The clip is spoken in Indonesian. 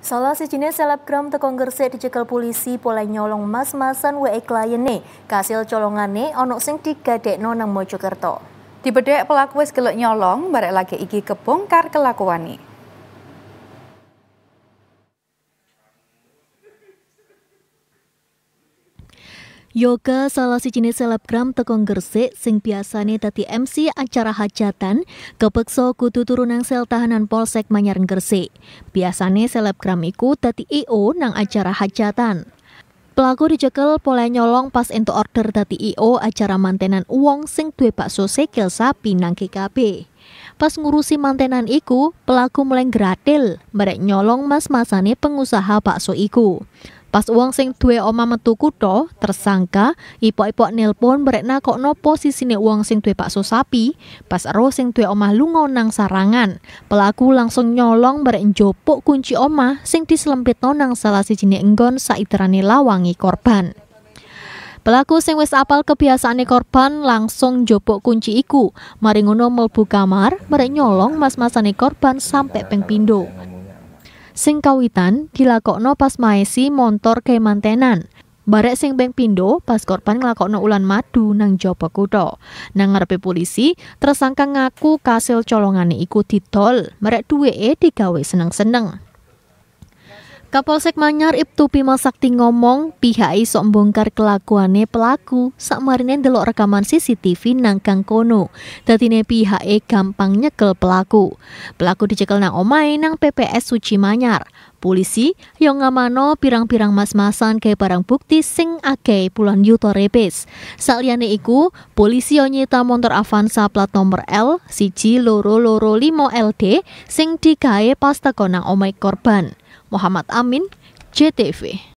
Salah sejenis selebgram tekong Gresik dicekel polisi pola nyolong mas-masan WE e kliene. Kasil colongannya ono sing digadekno nonang Mojokerto. Dibedhek pelaku wis gelek nyolong, barek lagi iki kebongkar kelakuannya. Yoga salah si jenis selebgram tekong gersik sing biasane tadi MC acara hajatan kepeksa kudu turunan sel tahanan Polsek Manyar gersik. Biasane selebgram iku tadi IO nang acara hajatan. Pelaku dijekel polanya nyolong pas entuk order dadi IO acara mantenan uang sing duwe bakso sekil sapi nang KKB. Pas ngurusi mantenan iku, pelaku mulai gratil, merek nyolong mas-masane pengusaha bakso iku. Pas uang sing duwe oma metu kutho, tersangka ipok-ipok nelpon berekna nopo posisine uang sing duwe bakso sapi, pas ero sing duwe omah lunga nang sarangan. Pelaku langsung nyolong berek njopuk kunci omah sing diselempitno nang salah sijine enggon saiterane lawangi korban. Pelaku sing wis apal kebiasaane korban langsung njopuk kunci iku. Mari ngono mlebu kamar, merek nyolong mas-masane korban sampai pengpindo. pindho sing kawitan dilakokno pas maesi montor Kaimantenan. Barek sing Beng pindo, pas korban nglakokno ulan madu nang jawa kutha. Nang ngarepe polisi, tersangka ngaku kasil colongane iku didol, merek duweke digawe seneng-seneng. Kapolsek Manyar Ibtu Pima Sakti ngomong pihak iso membongkar kelakuane pelaku marine delok rekaman CCTV nang Gang Kono. pihak e gampang nyekel pelaku. Pelaku dicekel nang omahe nang PPS Suci Manyar. Polisi yang ngamano pirang-pirang mas-masan ke barang bukti sing ake puluhan yuto repes. Saliyane iku, polisi yang nyita motor Avanza plat nomor L siji loro loro limo LD sing dikae pas tekonang omai korban. Muhammad Amin, JTV.